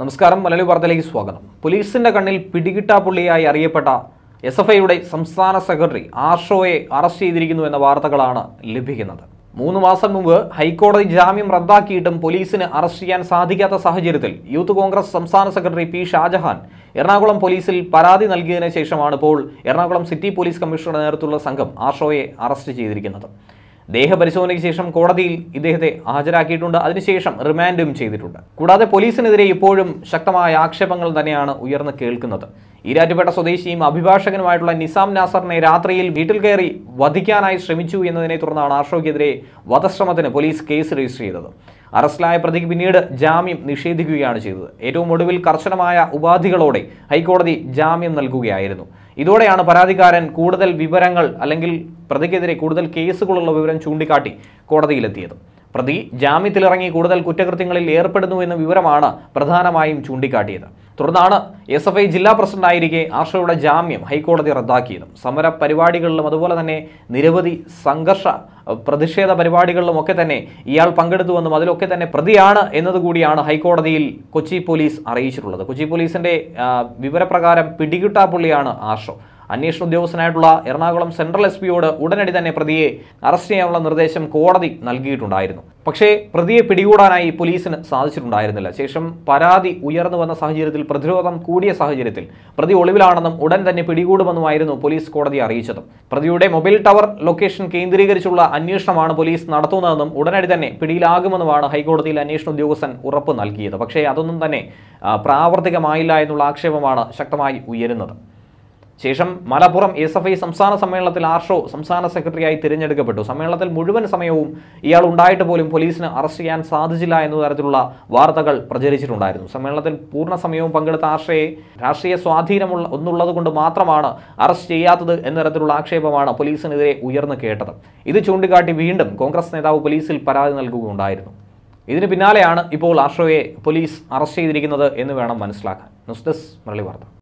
നമസ്കാരം മലയാളി വാർത്തയിലേക്ക് സ്വാഗതം പോലീസിന്റെ കണ്ണിൽ പുള്ളിയായി അറിയപ്പെട്ട എസ് എഫ് ഐയുടെ സംസ്ഥാന സെക്രട്ടറി ആർഷോയെ അറസ്റ്റ് ചെയ്തിരിക്കുന്നു എന്ന വാർത്തകളാണ് ലഭിക്കുന്നത് മൂന്ന് മാസം മുമ്പ് ഹൈക്കോടതി ജാമ്യം റദ്ദാക്കിയിട്ടും പോലീസിന് അറസ്റ്റ് ചെയ്യാൻ സാധിക്കാത്ത സാഹചര്യത്തിൽ യൂത്ത് കോൺഗ്രസ് സംസ്ഥാന സെക്രട്ടറി പി ഷാജഹാൻ എറണാകുളം പോലീസിൽ പരാതി നൽകിയതിനു ശേഷമാണ് ഇപ്പോൾ എറണാകുളം സിറ്റി പോലീസ് കമ്മീഷണറുടെ നേതൃത്വത്തിലുള്ള സംഘം ആർഷോയെ അറസ്റ്റ് ചെയ്തിരിക്കുന്നത് ദേഹപരിശോധനയ്ക്ക് ശേഷം കോടതിയിൽ ഇദ്ദേഹത്തെ ഹാജരാക്കിയിട്ടുണ്ട് അതിനുശേഷം റിമാൻഡും ചെയ്തിട്ടുണ്ട് കൂടാതെ പോലീസിനെതിരെ ഇപ്പോഴും ശക്തമായ ആക്ഷേപങ്ങൾ തന്നെയാണ് ഉയർന്നു കേൾക്കുന്നത് ഈരാറ്റുപേട്ട സ്വദേശിയും അഭിഭാഷകനുമായിട്ടുള്ള നിസാം നാസറിനെ രാത്രിയിൽ വീട്ടിൽ കയറി വധിക്കാനായി ശ്രമിച്ചു എന്നതിനെ തുടർന്നാണ് ആർഷോയ്ക്കെതിരെ വധശ്രമത്തിന് പോലീസ് കേസ് രജിസ്റ്റർ ചെയ്തത് അറസ്റ്റിലായ പ്രതിക്ക് പിന്നീട് ജാമ്യം നിഷേധിക്കുകയാണ് ചെയ്തത് ഏറ്റവും ഒടുവിൽ കർശനമായ ഉപാധികളോടെ ഹൈക്കോടതി ജാമ്യം നൽകുകയായിരുന്നു ഇതോടെയാണ് പരാതിക്കാരൻ കൂടുതൽ വിവരങ്ങൾ അല്ലെങ്കിൽ പ്രതിക്കെതിരെ കൂടുതൽ കേസുകളുള്ള വിവരം ചൂണ്ടിക്കാട്ടി കോടതിയിലെത്തിയത് പ്രതി ജാമ്യത്തിലിറങ്ങി കൂടുതൽ കുറ്റകൃത്യങ്ങളിൽ ഏർപ്പെടുന്നു എന്ന വിവരമാണ് പ്രധാനമായും ചൂണ്ടിക്കാട്ടിയത് തുടർന്നാണ് എസ് എഫ് ഐ ജില്ലാ പ്രസിഡന്റായിരിക്കെ ആർഷയുടെ ജാമ്യം ഹൈക്കോടതി റദ്ദാക്കിയതും സമര പരിപാടികളിലും അതുപോലെ തന്നെ നിരവധി സംഘർഷ പ്രതിഷേധ പരിപാടികളിലും ഒക്കെ തന്നെ ഇയാൾ പങ്കെടുത്തുവെന്നും അതിലൊക്കെ തന്നെ പ്രതിയാണ് എന്നതുകൂടിയാണ് ഹൈക്കോടതിയിൽ കൊച്ചി പോലീസ് അറിയിച്ചിട്ടുള്ളത് കൊച്ചി പോലീസിന്റെ വിവരപ്രകാരം പിടികിട്ടാപ്പുള്ളിയാണ് ആർഷോ അന്വേഷണ ഉദ്യോഗസ്ഥനായിട്ടുള്ള എറണാകുളം സെൻട്രൽ എസ് പിയോട് ഉടനടി തന്നെ പ്രതിയെ അറസ്റ്റ് ചെയ്യാനുള്ള നിർദ്ദേശം കോടതി നൽകിയിട്ടുണ്ടായിരുന്നു പക്ഷേ പ്രതിയെ പിടികൂടാനായി പോലീസിന് സാധിച്ചിട്ടുണ്ടായിരുന്നില്ല ശേഷം പരാതി ഉയർന്നു വന്ന സാഹചര്യത്തിൽ പ്രതിരോധം കൂടിയ സാഹചര്യത്തിൽ പ്രതി ഒളിവിലാണെന്നും ഉടൻ തന്നെ പിടികൂടുമെന്നുമായിരുന്നു പോലീസ് കോടതി അറിയിച്ചത് പ്രതിയുടെ മൊബൈൽ ടവർ ലൊക്കേഷൻ കേന്ദ്രീകരിച്ചുള്ള അന്വേഷണമാണ് പോലീസ് നടത്തുന്നതെന്നും ഉടനടി തന്നെ പിടിയിലാകുമെന്നുമാണ് ഹൈക്കോടതിയിൽ അന്വേഷണ ഉദ്യോഗസ്ഥൻ ഉറപ്പ് നൽകിയത് പക്ഷേ അതൊന്നും തന്നെ പ്രാവർത്തികമായില്ല എന്നുള്ള ആക്ഷേപമാണ് ശക്തമായി ഉയരുന്നത് ശേഷം മലപ്പുറം എസ് എഫ് ഐ സംസ്ഥാന സമ്മേളനത്തിൽ ആർഷോ സംസ്ഥാന സെക്രട്ടറിയായി തിരഞ്ഞെടുക്കപ്പെട്ടു സമ്മേളനത്തിൽ മുഴുവൻ സമയവും ഇയാൾ ഉണ്ടായിട്ട് പോലും പോലീസിന് അറസ്റ്റ് ചെയ്യാൻ സാധിച്ചില്ല എന്ന തരത്തിലുള്ള വാർത്തകൾ പ്രചരിച്ചിട്ടുണ്ടായിരുന്നു സമ്മേളനത്തിൽ പൂർണ്ണ സമയവും പങ്കെടുത്ത ആർഷയെ രാഷ്ട്രീയ സ്വാധീനമുള്ള ഒന്നുള്ളത് കൊണ്ട് മാത്രമാണ് അറസ്റ്റ് ചെയ്യാത്തത് എന്ന തരത്തിലുള്ള ആക്ഷേപമാണ് പോലീസിനെതിരെ ഉയർന്നു കേട്ടത് ഇത് ചൂണ്ടിക്കാട്ടി വീണ്ടും കോൺഗ്രസ് നേതാവ് പോലീസിൽ പരാതി നൽകുകയുണ്ടായിരുന്നു ഇതിന് പിന്നാലെയാണ് ഇപ്പോൾ ആർഷോയെ പോലീസ് അറസ്റ്റ് ചെയ്തിരിക്കുന്നത് എന്ന് വേണം മനസ്സിലാക്കാൻ ന്യൂസ് ഡെസ്ക് മുരളി വാർത്ത